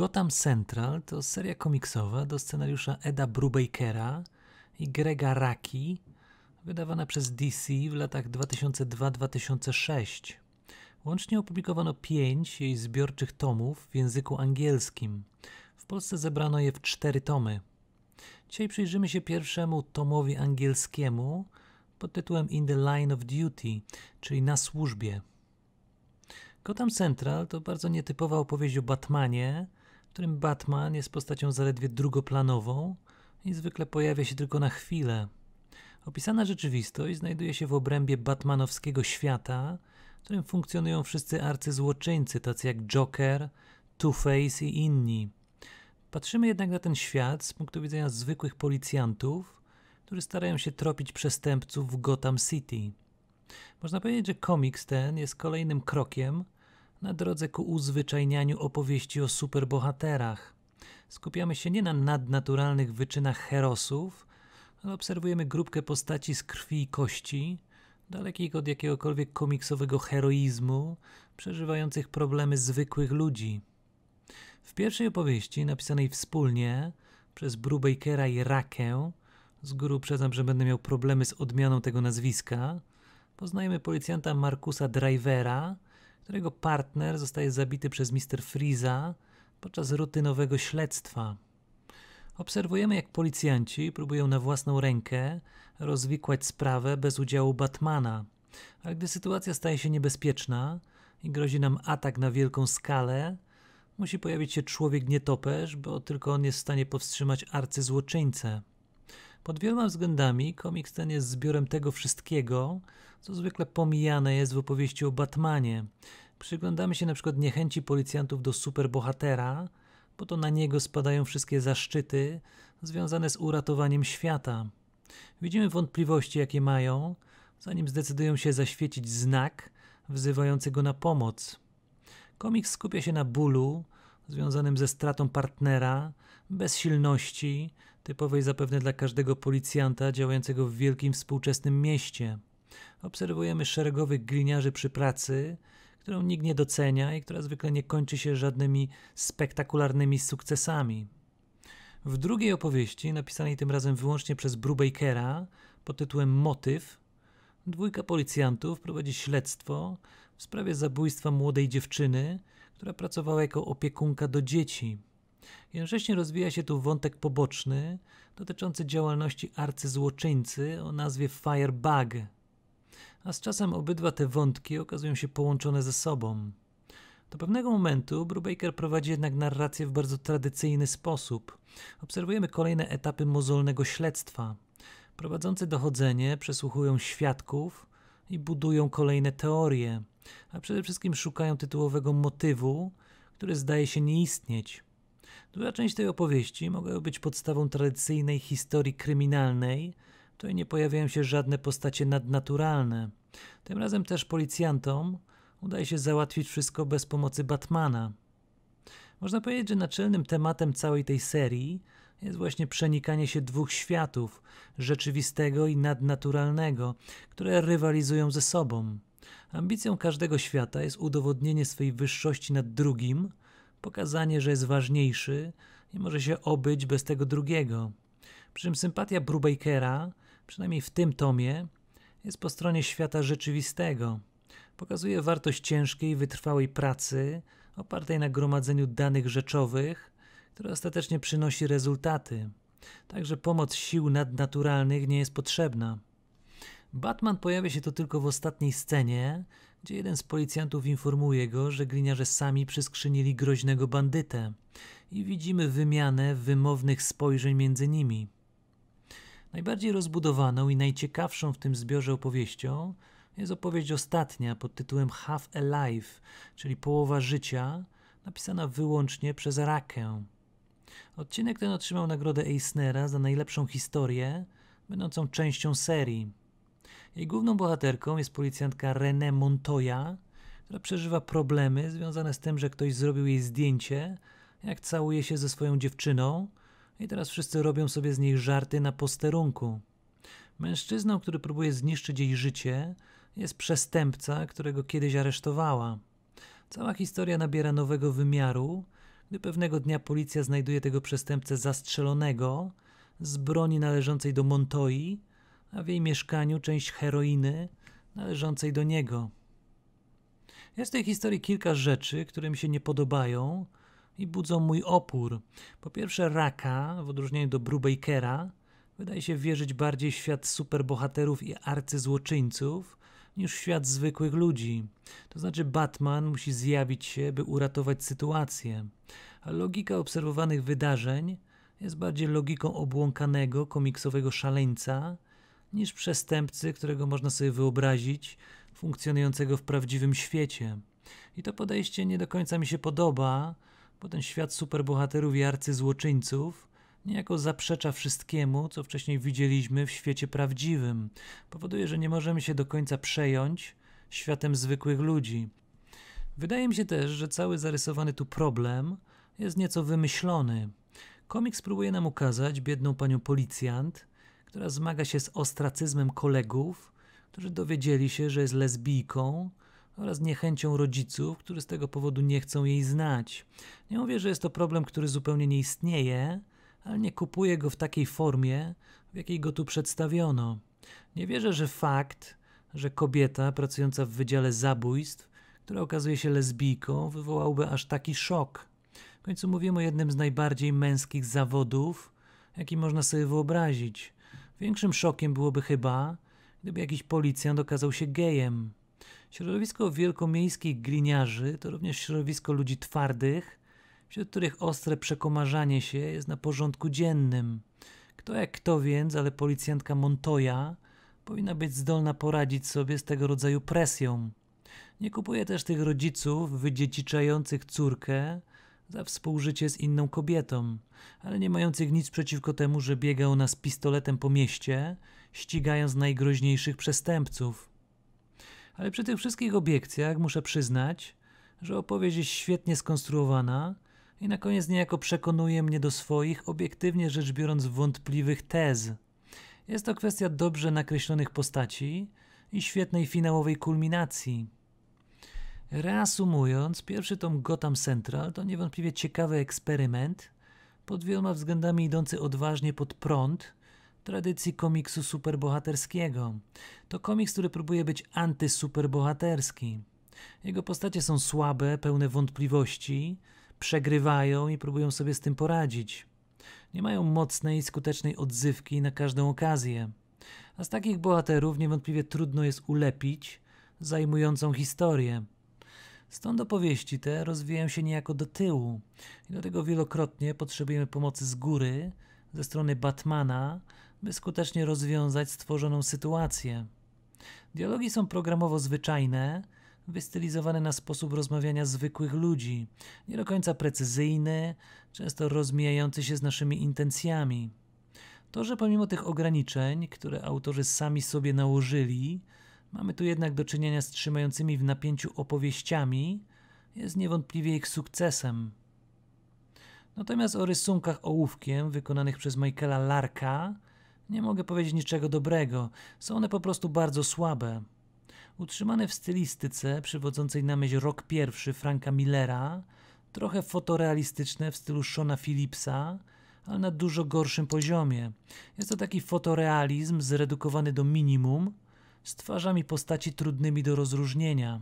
Gotham Central to seria komiksowa do scenariusza Eda Brubakera i Grega Raki, wydawana przez DC w latach 2002-2006. Łącznie opublikowano pięć jej zbiorczych tomów w języku angielskim. W Polsce zebrano je w cztery tomy. Dzisiaj przyjrzymy się pierwszemu tomowi angielskiemu pod tytułem In the Line of Duty, czyli Na służbie. Gotham Central to bardzo nietypowa opowieść o Batmanie, w którym Batman jest postacią zaledwie drugoplanową i zwykle pojawia się tylko na chwilę. Opisana rzeczywistość znajduje się w obrębie batmanowskiego świata, w którym funkcjonują wszyscy arcyzłoczyńcy, tacy jak Joker, Two-Face i inni. Patrzymy jednak na ten świat z punktu widzenia zwykłych policjantów, którzy starają się tropić przestępców w Gotham City. Można powiedzieć, że komiks ten jest kolejnym krokiem na drodze ku uzwyczajnianiu opowieści o superbohaterach. Skupiamy się nie na nadnaturalnych wyczynach herosów, ale obserwujemy grupkę postaci z krwi i kości, dalekich od jakiegokolwiek komiksowego heroizmu, przeżywających problemy zwykłych ludzi. W pierwszej opowieści, napisanej wspólnie przez Brubakera i Rakę, z góry uprzedzam, że będę miał problemy z odmianą tego nazwiska, poznajemy policjanta Markusa Drivera, którego partner zostaje zabity przez Mr. Freeza podczas rutynowego śledztwa. Obserwujemy, jak policjanci próbują na własną rękę rozwikłać sprawę bez udziału Batmana, ale gdy sytuacja staje się niebezpieczna i grozi nam atak na wielką skalę, musi pojawić się człowiek nietoperz, bo tylko on jest w stanie powstrzymać arcyzłoczyńcę. Pod wieloma względami komiks ten jest zbiorem tego wszystkiego, co zwykle pomijane jest w opowieści o Batmanie, Przyglądamy się na przykład niechęci policjantów do superbohatera, bo to na niego spadają wszystkie zaszczyty związane z uratowaniem świata. Widzimy wątpliwości, jakie mają, zanim zdecydują się zaświecić znak wzywający go na pomoc. Komiks skupia się na bólu związanym ze stratą partnera, bezsilności, typowej zapewne dla każdego policjanta działającego w wielkim współczesnym mieście. Obserwujemy szeregowych gliniarzy przy pracy, którą nikt nie docenia i która zwykle nie kończy się żadnymi spektakularnymi sukcesami. W drugiej opowieści, napisanej tym razem wyłącznie przez Brubakera pod tytułem Motyw, dwójka policjantów prowadzi śledztwo w sprawie zabójstwa młodej dziewczyny, która pracowała jako opiekunka do dzieci. Jednocześnie rozwija się tu wątek poboczny dotyczący działalności arcyzłoczyńcy o nazwie Firebug – a z czasem obydwa te wątki okazują się połączone ze sobą. Do pewnego momentu Brubaker prowadzi jednak narrację w bardzo tradycyjny sposób. Obserwujemy kolejne etapy mozolnego śledztwa. Prowadzący dochodzenie przesłuchują świadków i budują kolejne teorie, a przede wszystkim szukają tytułowego motywu, który zdaje się nie istnieć. Duża część tej opowieści mogłaby być podstawą tradycyjnej historii kryminalnej, Tutaj nie pojawiają się żadne postacie nadnaturalne. Tym razem też policjantom udaje się załatwić wszystko bez pomocy Batmana. Można powiedzieć, że naczelnym tematem całej tej serii jest właśnie przenikanie się dwóch światów, rzeczywistego i nadnaturalnego, które rywalizują ze sobą. Ambicją każdego świata jest udowodnienie swej wyższości nad drugim, pokazanie, że jest ważniejszy i może się obyć bez tego drugiego. Przy czym sympatia Brubakera przynajmniej w tym tomie, jest po stronie świata rzeczywistego. Pokazuje wartość ciężkiej, wytrwałej pracy, opartej na gromadzeniu danych rzeczowych, która ostatecznie przynosi rezultaty. Także pomoc sił nadnaturalnych nie jest potrzebna. Batman pojawia się tu tylko w ostatniej scenie, gdzie jeden z policjantów informuje go, że gliniarze sami przyskrzynili groźnego bandytę i widzimy wymianę wymownych spojrzeń między nimi. Najbardziej rozbudowaną i najciekawszą w tym zbiorze opowieścią jest opowieść ostatnia pod tytułem Half a Life*, czyli Połowa Życia, napisana wyłącznie przez Rakę. Odcinek ten otrzymał nagrodę Eisnera za najlepszą historię, będącą częścią serii. Jej główną bohaterką jest policjantka René Montoya, która przeżywa problemy związane z tym, że ktoś zrobił jej zdjęcie, jak całuje się ze swoją dziewczyną i teraz wszyscy robią sobie z niej żarty na posterunku. Mężczyzną, który próbuje zniszczyć jej życie, jest przestępca, którego kiedyś aresztowała. Cała historia nabiera nowego wymiaru, gdy pewnego dnia policja znajduje tego przestępcę zastrzelonego z broni należącej do Montoi, a w jej mieszkaniu część heroiny należącej do niego. Jest w tej historii kilka rzeczy, które mi się nie podobają, i budzą mój opór. Po pierwsze, Raka, w odróżnieniu do Brubakera, wydaje się wierzyć bardziej w świat superbohaterów i arcyzłoczyńców niż w świat zwykłych ludzi. To znaczy, Batman musi zjawić się, by uratować sytuację. A logika obserwowanych wydarzeń jest bardziej logiką obłąkanego, komiksowego szaleńca niż przestępcy, którego można sobie wyobrazić, funkcjonującego w prawdziwym świecie. I to podejście nie do końca mi się podoba, bo ten świat superbohaterów i arcyzłoczyńców niejako zaprzecza wszystkiemu, co wcześniej widzieliśmy w świecie prawdziwym. Powoduje, że nie możemy się do końca przejąć światem zwykłych ludzi. Wydaje mi się też, że cały zarysowany tu problem jest nieco wymyślony. Komiks próbuje nam ukazać biedną panią policjant, która zmaga się z ostracyzmem kolegów, którzy dowiedzieli się, że jest lesbijką, oraz niechęcią rodziców, którzy z tego powodu nie chcą jej znać. Nie mówię, że jest to problem, który zupełnie nie istnieje, ale nie kupuję go w takiej formie, w jakiej go tu przedstawiono. Nie wierzę, że fakt, że kobieta pracująca w Wydziale Zabójstw, która okazuje się lesbijką, wywołałby aż taki szok. W końcu mówimy o jednym z najbardziej męskich zawodów, jaki można sobie wyobrazić. Większym szokiem byłoby chyba, gdyby jakiś policjant okazał się gejem. Środowisko wielkomiejskich gliniarzy to również środowisko ludzi twardych, wśród których ostre przekomarzanie się jest na porządku dziennym. Kto jak kto więc, ale policjantka Montoya powinna być zdolna poradzić sobie z tego rodzaju presją. Nie kupuje też tych rodziców wydziedziczających córkę za współżycie z inną kobietą, ale nie mających nic przeciwko temu, że biega ona z pistoletem po mieście, ścigając najgroźniejszych przestępców. Ale przy tych wszystkich obiekcjach muszę przyznać, że opowieść jest świetnie skonstruowana i na koniec niejako przekonuje mnie do swoich, obiektywnie rzecz biorąc, wątpliwych tez. Jest to kwestia dobrze nakreślonych postaci i świetnej finałowej kulminacji. Reasumując, pierwszy tom Gotham Central to niewątpliwie ciekawy eksperyment, pod wieloma względami idący odważnie pod prąd – tradycji komiksu superbohaterskiego. To komiks, który próbuje być antysuperbohaterski. Jego postacie są słabe, pełne wątpliwości, przegrywają i próbują sobie z tym poradzić. Nie mają mocnej i skutecznej odzywki na każdą okazję. A z takich bohaterów niewątpliwie trudno jest ulepić zajmującą historię. Stąd opowieści te rozwijają się niejako do tyłu i dlatego wielokrotnie potrzebujemy pomocy z góry, ze strony Batmana, by skutecznie rozwiązać stworzoną sytuację. Dialogi są programowo zwyczajne, wystylizowane na sposób rozmawiania zwykłych ludzi, nie do końca precyzyjny, często rozmijający się z naszymi intencjami. To, że pomimo tych ograniczeń, które autorzy sami sobie nałożyli, mamy tu jednak do czynienia z trzymającymi w napięciu opowieściami, jest niewątpliwie ich sukcesem. Natomiast o rysunkach ołówkiem wykonanych przez Michaela Larka nie mogę powiedzieć niczego dobrego, są one po prostu bardzo słabe. Utrzymane w stylistyce przywodzącej na myśl rok pierwszy Franka Millera, trochę fotorealistyczne w stylu Shona Phillipsa, ale na dużo gorszym poziomie. Jest to taki fotorealizm zredukowany do minimum, z twarzami postaci trudnymi do rozróżnienia.